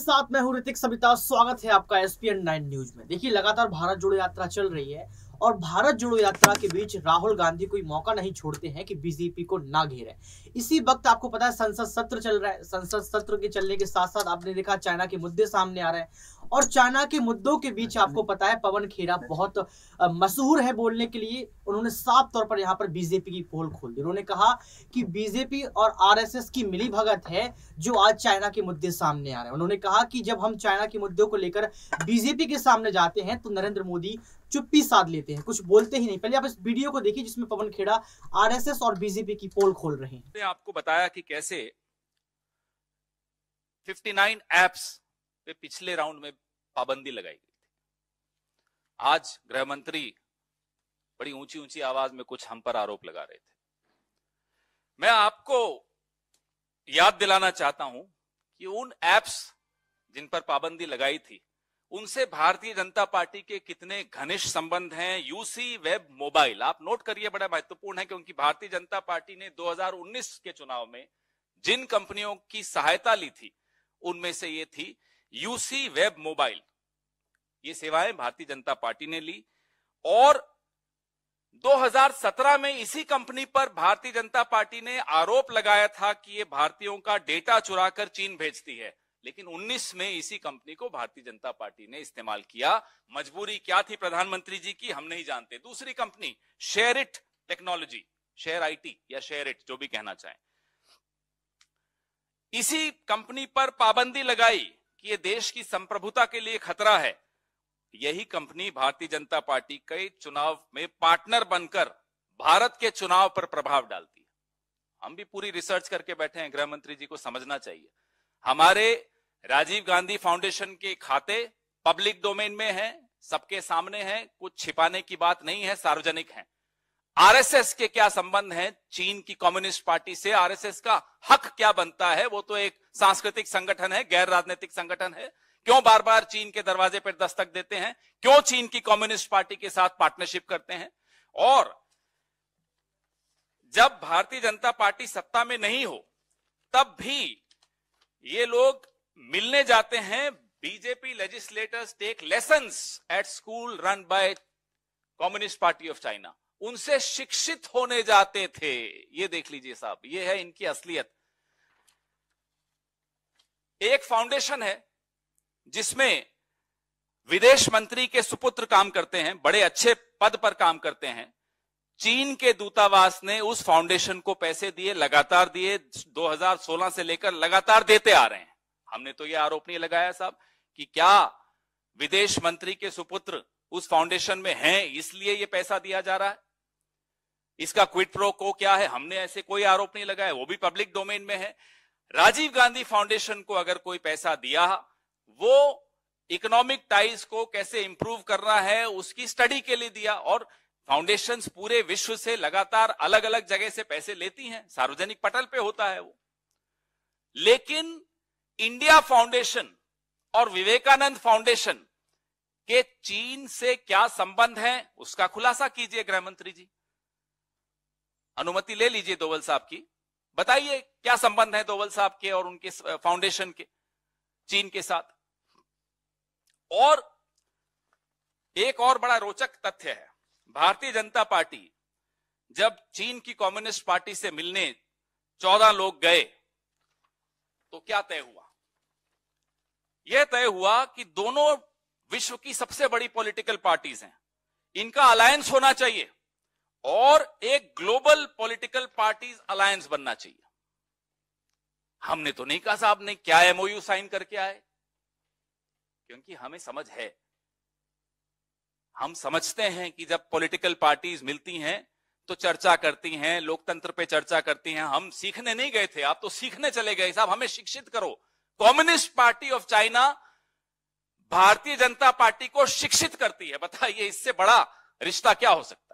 साथ मैं हूं ऋतिक सविता स्वागत है आपका एसपीएन नाइन न्यूज में देखिए लगातार भारत जोड़ो यात्रा चल रही है और भारत जोड़ो यात्रा के बीच राहुल गांधी कोई मौका नहीं छोड़ते हैं कि बीजेपी को ना घेरे इसी वक्त आपको पता है संसद सत्र चल रहा है संसद सत्र के चलने के साथ साथ आपने देखा चाइना के मुद्दे सामने आ रहे हैं और चाइना के मुद्दों के बीच अच्छा। आपको पता है पवन खेड़ा बहुत मशहूर है बोलने के लिए उन्होंने साफ तौर पर यहाँ पर बीजेपी की पोल खोल दी उन्होंने कहा कि बीजेपी और आरएसएस की मिली भगत है जो आज चाइना के मुद्दे सामने आ रहे हैं उन्होंने कहा कि जब हम चाइना के मुद्दों को लेकर बीजेपी के सामने जाते हैं तो नरेंद्र मोदी चुप्पी साध लेते हैं कुछ बोलते ही नहीं पहले आप इस वीडियो को देखिए जिसमें पवन खेड़ा आरएसएस और बीजेपी की पोल खोल रहे हैं आपको बताया कि कैसे 59 एप्स पे पिछले राउंड में पाबंदी लगाई गई थी आज गृह मंत्री बड़ी ऊंची ऊंची आवाज में कुछ हम पर आरोप लगा रहे थे मैं आपको याद दिलाना चाहता हूं कि उन एप्स जिन पर पाबंदी लगाई थी उनसे भारतीय जनता पार्टी के कितने घनिष्ठ संबंध हैं यूसी वेब मोबाइल आप नोट करिए बड़ा महत्वपूर्ण है क्योंकि भारतीय जनता पार्टी ने 2019 के चुनाव में जिन कंपनियों की सहायता ली थी उनमें से ये थी यूसी वेब मोबाइल ये सेवाएं भारतीय जनता पार्टी ने ली और 2017 में इसी कंपनी पर भारतीय जनता पार्टी ने आरोप लगाया था कि ये भारतीयों का डेटा चुराकर चीन भेजती है लेकिन 19 में इसी कंपनी को भारतीय जनता पार्टी ने इस्तेमाल किया मजबूरी क्या थी प्रधानमंत्री जी की हम नहीं जानते दूसरी company share it technology share IT या शेयर इट जो भी कहना चाहे इसी कंपनी पर पाबंदी लगाई कि ये देश की संप्रभुता के लिए खतरा है यही कंपनी भारतीय जनता पार्टी के चुनाव में पार्टनर बनकर भारत के चुनाव पर प्रभाव डालती है हम भी पूरी रिसर्च करके बैठे हैं गृहमंत्री जी को समझना चाहिए हमारे राजीव गांधी फाउंडेशन के खाते पब्लिक डोमेन में है सबके सामने हैं कुछ छिपाने की बात नहीं है सार्वजनिक है आरएसएस के क्या संबंध है चीन की कम्युनिस्ट पार्टी से आरएसएस का हक क्या बनता है वो तो एक सांस्कृतिक संगठन है गैर राजनीतिक संगठन है क्यों बार बार चीन के दरवाजे पर दस्तक देते हैं क्यों चीन की कम्युनिस्ट पार्टी के साथ पार्टनरशिप करते हैं और जब भारतीय जनता पार्टी सत्ता में नहीं हो तब भी ये लोग मिलने जाते हैं BJP legislators take lesson at school run by communist party of China उनसे शिक्षित होने जाते थे ये देख लीजिए साहब ये है इनकी असलियत एक फाउंडेशन है जिसमें विदेश मंत्री के सुपुत्र काम करते हैं बड़े अच्छे पद पर काम करते हैं चीन के दूतावास ने उस फाउंडेशन को पैसे दिए लगातार दिए 2016 से लेकर लगातार देते आ रहे हैं हमने तो यह आरोप नहीं लगाया साहब कि क्या विदेश मंत्री के सुपुत्र उस फाउंडेशन में हैं इसलिए ये पैसा दिया जा रहा है इसका क्विट प्रो को क्या है हमने ऐसे कोई आरोप नहीं लगाया वो भी पब्लिक डोमेन में है राजीव गांधी फाउंडेशन को अगर कोई पैसा दिया वो इकोनॉमिक टाइज को कैसे इंप्रूव करना है उसकी स्टडी के लिए दिया और फाउंडेशंस पूरे विश्व से लगातार अलग अलग जगह से पैसे लेती हैं सार्वजनिक पटल पे होता है वो लेकिन इंडिया फाउंडेशन और विवेकानंद फाउंडेशन के चीन से क्या संबंध है उसका खुलासा कीजिए गृह मंत्री जी अनुमति ले लीजिए दोवल साहब की बताइए क्या संबंध है दोवल साहब के और उनके फाउंडेशन के चीन के साथ और एक और बड़ा रोचक तथ्य है भारतीय जनता पार्टी जब चीन की कम्युनिस्ट पार्टी से मिलने चौदह लोग गए तो क्या तय हुआ यह तय हुआ कि दोनों विश्व की सबसे बड़ी पॉलिटिकल पार्टीज हैं इनका अलायंस होना चाहिए और एक ग्लोबल पॉलिटिकल पार्टीज अलायंस बनना चाहिए हमने तो नहीं कहा साहब ने क्या एमओयू साइन करके आए क्योंकि हमें समझ है हम समझते हैं कि जब पॉलिटिकल पार्टीज मिलती हैं तो चर्चा करती हैं लोकतंत्र पे चर्चा करती हैं हम सीखने नहीं गए थे आप तो सीखने चले गए साहब हमें शिक्षित करो कम्युनिस्ट पार्टी ऑफ चाइना भारतीय जनता पार्टी को शिक्षित करती है बताइए इससे बड़ा रिश्ता क्या हो सकता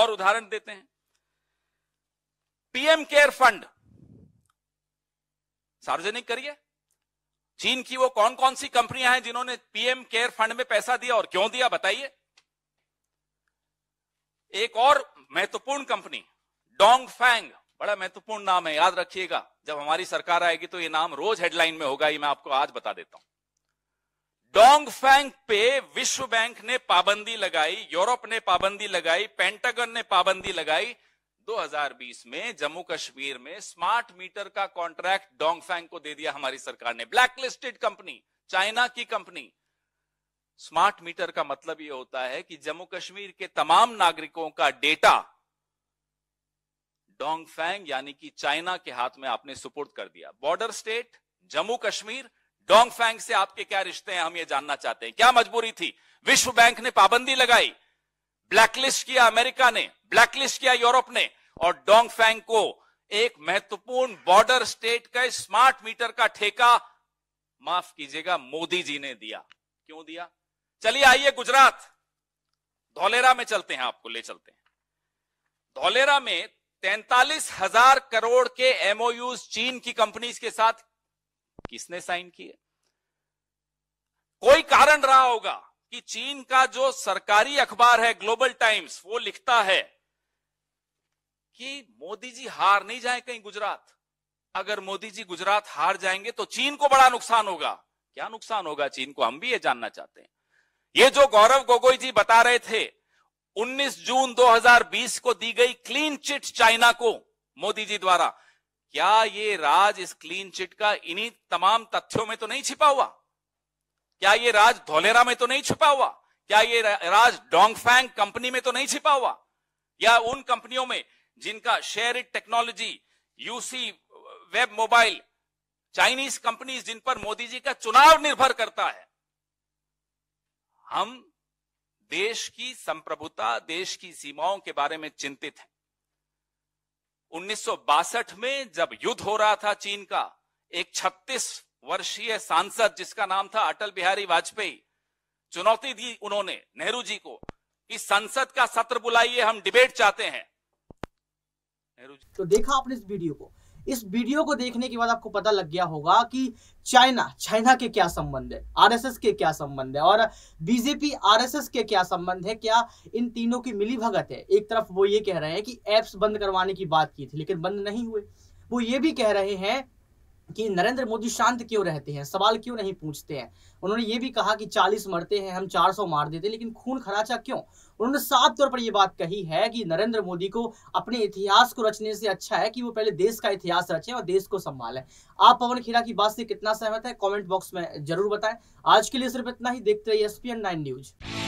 और उदाहरण देते हैं पीएम केयर फंड सार्वजनिक करिए चीन की वो कौन कौन सी कंपनियां हैं जिन्होंने पीएम केयर फंड में पैसा दिया और क्यों दिया बताइए एक और महत्वपूर्ण कंपनी डोंग फैंग बड़ा महत्वपूर्ण नाम है याद रखिएगा जब हमारी सरकार आएगी तो ये नाम रोज हेडलाइन में होगा ये मैं आपको आज बता देता हूं फैंग पे विश्व बैंक ने पाबंदी लगाई यूरोप ने पाबंदी लगाई पेंटागन ने पाबंदी लगाई 2020 में जम्मू कश्मीर में स्मार्ट मीटर का कॉन्ट्रैक्ट डोंग फैंग को दे दिया हमारी सरकार ने ब्लैकलिस्टेड कंपनी चाइना की कंपनी स्मार्ट मीटर का मतलब यह होता है कि जम्मू कश्मीर के तमाम नागरिकों का डेटा फैंग यानी कि चाइना के हाथ में आपने सुपुर्द कर दिया border state Jammu Kashmir Dongfeng से आपके क्या रिश्ते हैं हम ये जानना चाहते हैं क्या मजबूरी थी विश्व बैंक ने पाबंदी लगाई ब्लैकलिस्ट किया अमेरिका ने ब्लैकलिस्ट किया यूरोप ने और डोंगफेंग को एक महत्वपूर्ण बॉर्डर स्टेट का स्मार्ट मीटर का ठेका माफ कीजिएगा मोदी जी ने दिया क्यों दिया चलिए आइए गुजरात धौलेरा में चलते हैं आपको ले चलते हैं धौलेरा में तैतालीस हजार करोड़ के एमओयूज चीन की कंपनीज के साथ किसने साइन किए कोई कारण रहा होगा कि चीन का जो सरकारी अखबार है ग्लोबल टाइम्स वो लिखता है कि मोदी जी हार नहीं जाए कहीं गुजरात अगर मोदी जी गुजरात हार जाएंगे तो चीन को बड़ा नुकसान होगा क्या नुकसान होगा चीन को हम भी ये जानना चाहते हैं ये जो गौरव गोगोई जी बता रहे थे 19 जून 2020 को दी गई क्लीन चिट चाइना को मोदी जी द्वारा क्या ये राज इस क्लीन चिट का इन्हीं तमाम तथ्यों में तो नहीं छिपा हुआ क्या ये राज धोलेरा में तो नहीं छिपा हुआ क्या ये राज डोंगफैंग कंपनी में तो नहीं छिपा हुआ या उन कंपनियों में जिनका share it technology UC web mobile Chinese companies जिन पर मोदी जी का चुनाव निर्भर करता है हम देश की संप्रभुता देश की सीमाओं के बारे में चिंतित हैं उन्नीस में जब युद्ध हो रहा था चीन का एक 36 वर्षीय सांसद जिसका नाम था अटल बिहारी वाजपेयी चुनौती दी उन्होंने नेहरू जी को कि संसद का सत्र बुलाइए हम डिबेट चाहते हैं नेहरू जी तो देखा आपने इस वीडियो को इस वीडियो को देखने के बाद आपको पता लग गया होगा कि चाइना चाइना के क्या संबंध है आरएसएस के क्या संबंध है और बीजेपी आरएसएस के क्या संबंध है क्या इन तीनों की मिली भगत है एक तरफ वो ये कह रहे हैं कि एप्स बंद करवाने की बात की थी लेकिन बंद नहीं हुए वो ये भी कह रहे हैं कि नरेंद्र मोदी शांत क्यों रहते हैं सवाल क्यों नहीं पूछते हैं उन्होंने ये भी कहा कि 40 मरते हैं हम 400 मार देते लेकिन खून खराचा क्यों उन्होंने साफ तौर पर यह बात कही है कि नरेंद्र मोदी को अपने इतिहास को रचने से अच्छा है कि वो पहले देश का इतिहास रचे और देश को संभाले आप पवन खेरा की बात से कितना सहमत है कॉमेंट बॉक्स में जरूर बताएं आज के लिए सिर्फ इतना ही देखते रहिए एस न्यूज